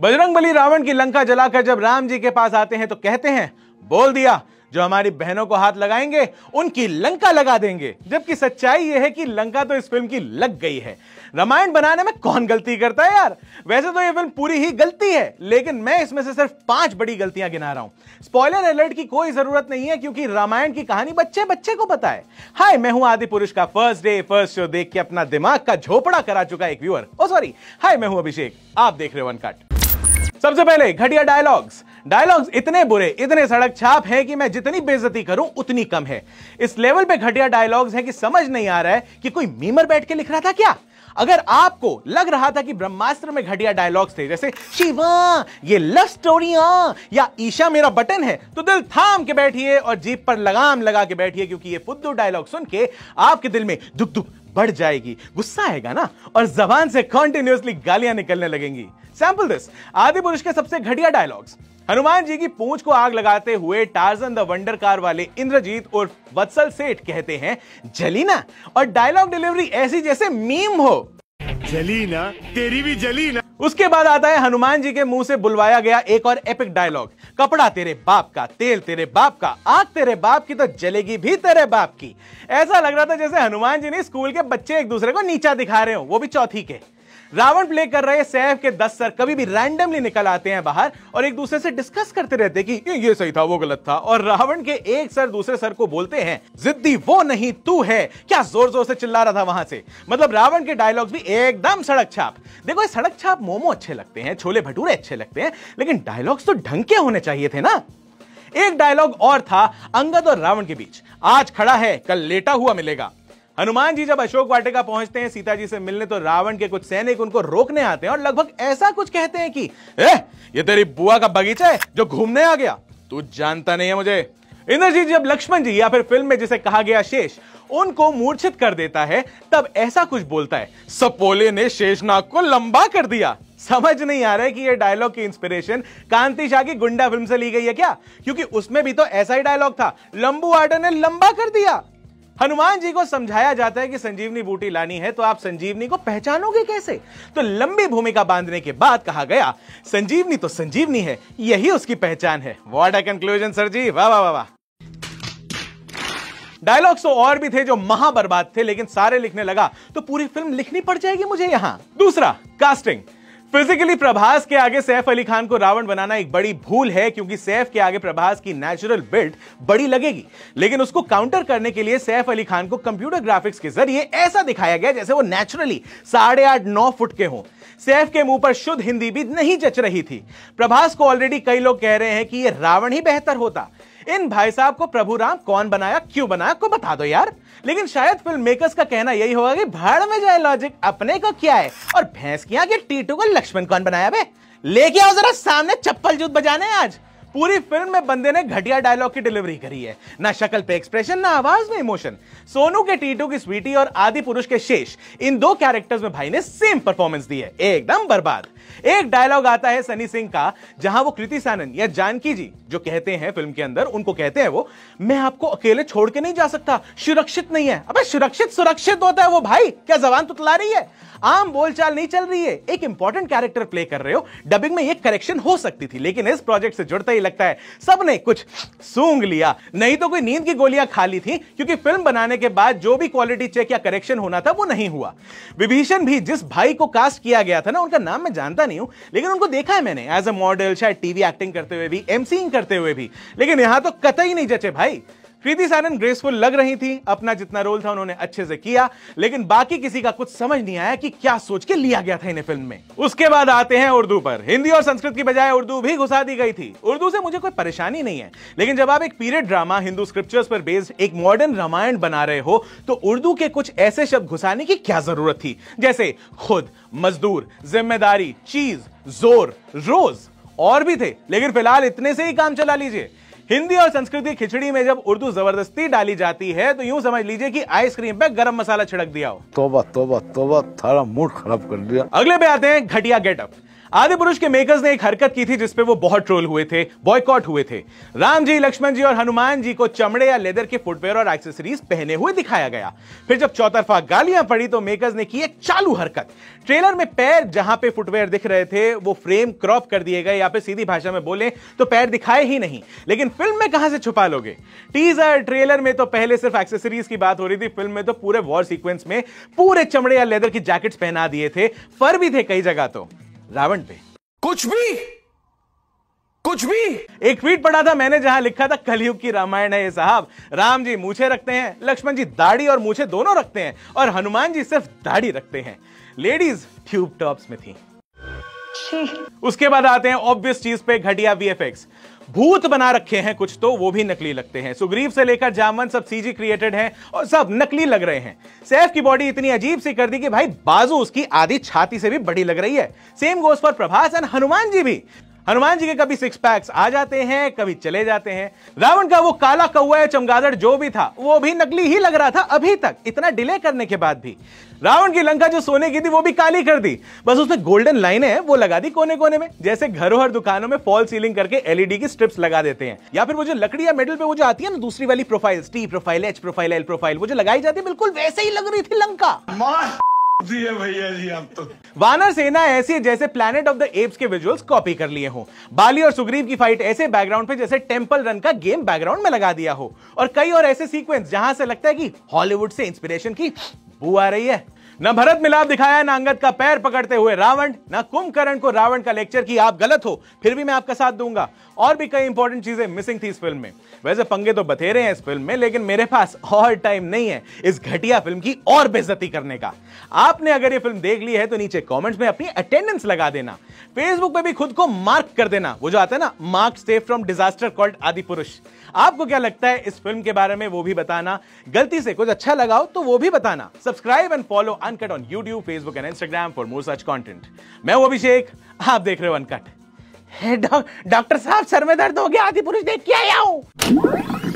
बजरंग बली रावण की लंका जलाकर जब राम जी के पास आते हैं तो कहते हैं बोल दिया जो हमारी बहनों को हाथ लगाएंगे उनकी लंका लगा देंगे जबकि सच्चाई यह है कि लंका तो इस फिल्म की लग गई है रामायण बनाने में कौन गलती करता है यार वैसे तो यह फिल्म पूरी ही गलती है लेकिन मैं इसमें से सिर्फ पांच बड़ी गलतियां गिना रहा हूं स्पॉइलर अलर्ट की कोई जरूरत नहीं है क्योंकि रामायण की कहानी बच्चे बच्चे को पता है हाय मैं हूं आदि पुरुष का फर्स्ट डे फर्स्ट शो देख के अपना दिमाग का झोपड़ा करा चुका एक व्यूअर ओ सॉरी हाय मैं हूं अभिषेक आप देख रहे हो कट सबसे पहले घटिया डायलॉग्स डायलॉग्स इतने बुरे इतने सड़क छाप हैं कि मैं जितनी बेजती करूं उतनी कम है इस लेवल पे घटिया डायलॉग्स हैं कि समझ नहीं आ रहा है कि कोई मीमर बैठ के लिख रहा था क्या अगर आपको लग रहा था कि ब्रह्मास्त्र में घटिया डायलॉग्स थे जैसे शिवा ये लव स्टोरी या ईशा मेरा बटन है तो दिल थाम के बैठिए और जीप पर लगाम लगा के बैठिए क्योंकि ये पुद्दू डायलॉग सुन के आपके दिल में दुख दुख बढ़ जाएगी गुस्सा आएगा ना और जबान से कॉन्टिन्यूसली गालियां निकलने लगेंगी सैंपल दिस आदि पुरुष के सबसे घटिया डायलॉग्स हनुमान जी की पूंछ को आग लगाते हुए टार्जन द वंडर कार वाले इंद्रजीत और वत्सल सेठ कहते हैं जलीना और डायलॉग डिलीवरी ऐसी जैसे मीम हो ना तेरी भी ना उसके बाद आता है हनुमान जी के मुंह से बुलवाया गया एक और एपिक डायलॉग कपड़ा तेरे बाप का तेल तेरे बाप का आग तेरे बाप की तो जलेगी भी तेरे बाप की ऐसा लग रहा था जैसे हनुमान जी ने स्कूल के बच्चे एक दूसरे को नीचा दिखा रहे हो वो भी चौथी के रावण प्ले कर रहे सैफ के दस सर कभी भी रैंडमली निकल आते हैं बाहर और एक दूसरे से डिस्कस करते रहते कि ये, ये सही था वो गलत था और रावण के एक सर दूसरे सर को बोलते हैं जिद्दी वो नहीं तू है क्या जोर जोर से चिल्ला रहा था वहां से मतलब रावण के डायलॉग्स भी एकदम सड़क छाप देखो ये सड़क छाप मोमो अच्छे लगते हैं छोले भटूरे अच्छे लगते हैं लेकिन डायलॉग्स तो ढंग के होने चाहिए थे ना एक डायलॉग और था अंगद और रावण के बीच आज खड़ा है कल लेटा हुआ मिलेगा हनुमान जी जब अशोक वाटिका पहुंचते हैं सीता जी से मिलने तो रावण के कुछ सैनिक उनको रोकने आते हैं और लगभग ऐसा कुछ कहते हैं कि ए, ये तेरी बुआ का बगीचा है जो घूमने आ गया तू जानता नहीं है मुझे इंद्रजीत जब लक्ष्मण जी या फिर फिल्म में जिसे कहा गया शेष उनको मूर्छित कर देता है तब ऐसा कुछ बोलता है सपोले ने शेषनाग को लंबा कर दिया समझ नहीं आ रहा है कि यह डायलॉग की इंस्पिरेशन कांति शाह की गुंडा फिल्म से ली गई है क्या क्योंकि उसमें भी तो ऐसा ही डायलॉग था लंबू आर्डर ने लंबा कर दिया हनुमान जी को समझाया जाता है कि संजीवनी बूटी लानी है तो आप संजीवनी को पहचानोगे कैसे तो लंबी भूमिका बांधने के बाद कहा गया संजीवनी तो संजीवनी है यही उसकी पहचान है what a conclusion sir ji वाह वाह वाह डायलॉग्स तो और भी थे जो महाबर्बाद थे लेकिन सारे लिखने लगा तो पूरी फिल्म लिखनी पड़ जाएगी मुझे यहां दूसरा कास्टिंग फिजिकली प्रभास के आगे सैफ अली खान को रावण बनाना एक बड़ी भूल है क्योंकि सैफ के आगे प्रभास की नेचुरल बिल्ड बड़ी लगेगी लेकिन उसको काउंटर करने के लिए सैफ अली खान को कंप्यूटर ग्राफिक्स के जरिए ऐसा दिखाया गया जैसे वो नेचुरली साढ़े आठ नौ फुट के हों सैफ के मुंह पर शुद्ध हिंदी भी नहीं जच रही थी प्रभास को ऑलरेडी कई लोग कह रहे हैं कि ये रावण ही बेहतर होता इन भाई साहब को प्रभु राम कौन बनाया क्यों बनाया को बता दो यार लेकिन शायद फिल्म मेकर्स का कहना यही होगा कि भाड़ में जाए लॉजिक अपने को क्या है और भैंस किया कि टीटू को लक्ष्मण कौन बनाया बे लेके आओ जरा सामने चप्पल जूत बजाने आज पूरी फिल्म में बंदे ने घटिया डायलॉग की डिलीवरी करी है ना शक्ल पे एक्सप्रेशन ना आवाज में इमोशन सोनू के टीटू की स्वीटी और आदि पुरुष के शेष इन दो कैरेक्टर्स में भाई ने सेम परफॉर्मेंस दी है एकदम बर्बाद एक डायलॉग आता है सनी सिंह का जहां वो कृति सानन या जानकी जी जो कहते हैं फिल्म के अंदर उनको कहते हैं वो मैं आपको अकेले छोड़ के नहीं जा सकता सुरक्षित नहीं है अब सुरक्षित सुरक्षित होता है वो भाई क्या जबान तला रही है आम बोलचाल नहीं चल रही है एक इंपॉर्टेंट कैरेक्टर प्ले कर रहे हो डबिंग में एक करेक्शन हो सकती थी लेकिन इस प्रोजेक्ट से जुड़ता ही लगता है सबने कुछ सूंग लिया नहीं तो कोई नींद की गोलियां खा ली थी क्योंकि फिल्म बनाने के बाद जो भी क्वालिटी चेक या करेक्शन होना था वो नहीं हुआ विभीषण भी जिस भाई को कास्ट किया गया था ना उनका नाम मैं जानता जानता नहीं हूं लेकिन उनको देखा है मैंने एज अ मॉडल शायद टीवी एक्टिंग करते हुए भी एमसीइंग करते हुए भी लेकिन यहां तो कतई नहीं जचे भाई प्रीति सानन ग्रेसफुल लग रही थी अपना जितना रोल था उन्होंने अच्छे से किया लेकिन बाकी किसी का कुछ समझ नहीं आया कि क्या सोच के लिया गया था इन्हें फिल्म में उसके बाद आते हैं उर्दू पर हिंदी और संस्कृत की बजाय उर्दू भी घुसा दी गई थी उर्दू से मुझे कोई परेशानी नहीं है लेकिन जब आप एक पीरियड ड्रामा हिंदू स्क्रिप्चर्स पर बेस्ड एक मॉडर्न रामायण बना रहे हो तो उर्दू के कुछ ऐसे शब्द घुसाने की क्या जरूरत थी जैसे खुद मजदूर जिम्मेदारी चीज जोर रोज और भी थे लेकिन फिलहाल इतने से ही काम चला लीजिए हिंदी और संस्कृत की खिचड़ी में जब उर्दू जबरदस्ती डाली जाती है तो यूं समझ लीजिए कि आइसक्रीम पे गरम मसाला छिड़क दिया हो तोबा तोबा तोबा थोड़ा मूड खराब कर दिया अगले पे आते हैं घटिया गेटअप आदि पुरुष के मेकर्स ने एक हरकत की थी जिसपे वो बहुत ट्रोल हुए थे बॉयकॉट हुए थे राम जी लक्ष्मण जी और हनुमान जी को चमड़े या लेदर के फुटवेयर और एक्सेसरीज पहने हुए दिखाया गया फिर जब चौतरफा गालियां पड़ी तो मेकर्स ने की एक चालू हरकत ट्रेलर में पैर जहां पे फुटवेयर दिख रहे थे वो फ्रेम क्रॉप कर दिए गए या फिर सीधी भाषा में बोले तो पैर दिखाए ही नहीं लेकिन फिल्म में कहां से छुपा लोगे टीजर ट्रेलर में तो पहले सिर्फ एक्सेसरीज की बात हो रही थी फिल्म में तो पूरे वॉर सीक्वेंस में पूरे चमड़े या लेदर की जैकेट्स पहना दिए थे फर भी थे कई जगह तो रावण पे कुछ भी कुछ भी एक ट्वीट पढ़ा था मैंने जहां लिखा था कलयुग की रामायण है ये साहब राम जी मूछे रखते हैं लक्ष्मण जी दाढ़ी और मूछे दोनों रखते हैं और हनुमान जी सिर्फ दाढ़ी रखते हैं लेडीज ट्यूब टॉप्स में थी उसके बाद आते हैं ऑब्वियस चीज पे घटिया वीएफएक्स भूत बना रखे हैं कुछ तो वो भी नकली लगते हैं सुग्रीव से लेकर जामन सब सीजी क्रिएटेड हैं और सब नकली लग रहे हैं सैफ की बॉडी इतनी अजीब सी कर दी कि भाई बाजू उसकी आधी छाती से भी बड़ी लग रही है same goes for Prabhas and Hanuman ji भी हनुमान जी के कभी सिक्स पैक्स आ जाते हैं कभी चले जाते हैं रावण का वो काला कौआ चमगादड़ जो भी था वो भी नकली ही लग रहा था अभी तक इतना डिले करने के बाद भी रावण की लंका जो सोने की थी वो भी काली कर दी बस उसमें गोल्डन लाइनें हैं वो लगा दी कोने कोने में जैसे घरों हर दुकानों में फॉल सीलिंग करके एलईडी की स्ट्रिप्स लगा देते हैं या फिर वो जो लकड़ी या मेडल पे वो जो आती है ना दूसरी वाली profile T profile H profile L profile वो जो लगाई जाती है बिल्कुल वैसे ही लग रही थी लंका भैया जी तो वानर सेना ऐसी है जैसे प्लेनेट ऑफ द एप्स के विजुअल्स कॉपी कर लिए हो बाली और सुग्रीव की फाइट ऐसे बैकग्राउंड पे जैसे टेंपल रन का गेम बैकग्राउंड में लगा दिया हो और कई और ऐसे सीक्वेंस जहां से लगता है कि हॉलीवुड से इंस्पिरेशन की बू आ रही है न भरत मिलाप दिखाया ना अंगद का पैर पकड़ते हुए रावण न कुंभकर्ण को रावण का लेक्चर की आप गलत हो फिर भी मैं आपका साथ दूंगा और भी कई इंपॉर्टेंट चीजें मिसिंग थी इस फिल्म में वैसे पंगे तो बथेरे हैं इस फिल्म में लेकिन मेरे पास और टाइम नहीं है इस घटिया फिल्म की और बेजती करने का आपने अगर ये फिल्म देख ली है तो नीचे कॉमेंट्स में अपनी अटेंडेंस लगा देना फेसबुक पे भी खुद को मार्क कर देना वो जो आता है ना mark safe from disaster called Adipurush आपको क्या लगता है इस फिल्म के बारे में वो भी बताना गलती से कुछ अच्छा लगाओ तो वो भी बताना subscribe and follow uncut on YouTube Facebook and Instagram for more such content मैं हूं अभिषेक आप देख रहे हो अनकट डॉक्टर साहब सर में दर्द हो गया आदि पुरुष देख के आया हूं